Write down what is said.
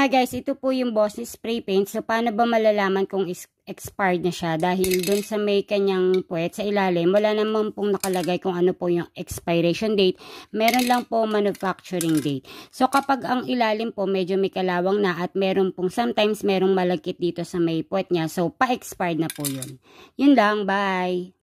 Ah guys, ito po yung Bossy spray paint. So paano ba malalaman kung expired na siya? Dahil dun sa may kanyang puwet sa ilalim, wala naman pong nakalagay kung ano po yung expiration date. Meron lang po manufacturing date. So kapag ang ilalim po medyo may kalawang na at meron pong sometimes merong malagkit dito sa may puwet niya. So pa-expired na po yun. Yun lang, bye!